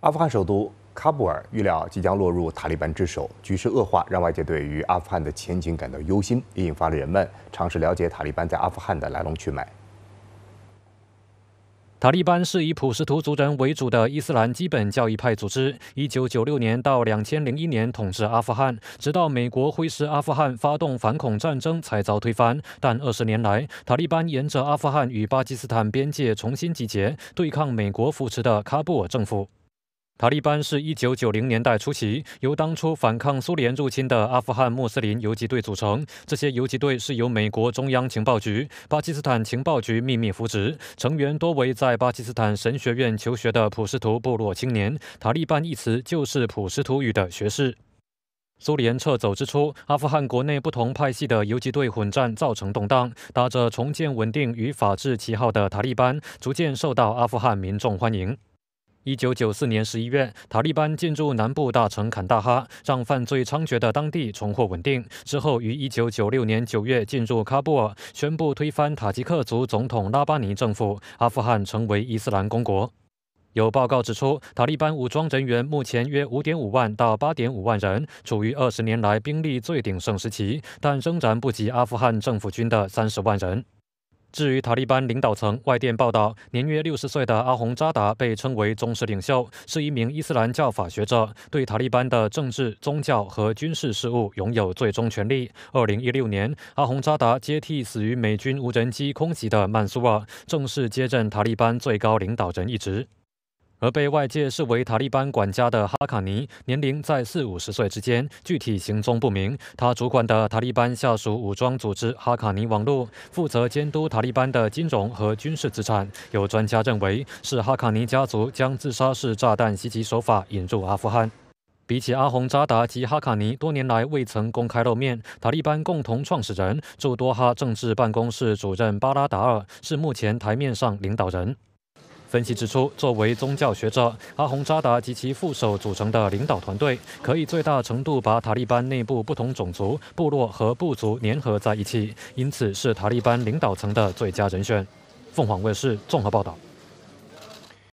阿富汗首都喀布尔预料即将落入塔利班之手，局势恶化让外界对于阿富汗的前景感到忧心，也引发了人们尝试了解塔利班在阿富汗的来龙去脉。塔利班是以普什图族人为主的伊斯兰基本教义派组织，一九九六年到两千零一年统治阿富汗，直到美国挥师阿富汗发动反恐战争才遭推翻。但二十年来，塔利班沿着阿富汗与巴基斯坦边界重新集结，对抗美国扶持的喀布尔政府。塔利班是一九九零年代初期由当初反抗苏联入侵的阿富汗穆斯林游击队组成。这些游击队是由美国中央情报局、巴基斯坦情报局秘密扶持，成员多为在巴基斯坦神学院求学的普什图部落青年。塔利班一词就是普什图语的“学士”。苏联撤走之初，阿富汗国内不同派系的游击队混战，造成动荡。打着重建稳定与法治旗号的塔利班，逐渐受到阿富汗民众欢迎。一九九四年十一月，塔利班进驻南部大城坎大哈，让犯罪猖獗的当地重获稳定。之后于一九九六年九月进入喀布尔，宣布推翻塔吉克族总统拉巴尼政府，阿富汗成为伊斯兰公国。有报告指出，塔利班武装人员目前约五点五万到八点五万人，处于二十年来兵力最鼎盛时期，但仍然不及阿富汗政府军的三十万人。至于塔利班领导层，外电报道，年约六十岁的阿洪扎达被称为宗师领袖，是一名伊斯兰教法学者，对塔利班的政治、宗教和军事事务拥有最终权力。二零一六年，阿洪扎达接替死于美军无人机空袭的曼苏尔，正式接任塔利班最高领导人一职。而被外界视为塔利班管家的哈卡尼，年龄在四五十岁之间，具体行踪不明。他主管的塔利班下属武装组织哈卡尼网络，负责监督塔利班的金融和军事资产。有专家认为，是哈卡尼家族将自杀式炸弹袭击手法引入阿富汗。比起阿洪扎达及哈卡尼，多年来未曾公开露面，塔利班共同创始人驻多哈政治办公室主任巴拉达尔是目前台面上领导人。分析指出，作为宗教学者，阿洪扎达及其副手组成的领导团队，可以最大程度把塔利班内部不同种族、部落和部族粘合在一起，因此是塔利班领导层的最佳人选。凤凰卫视综合报道。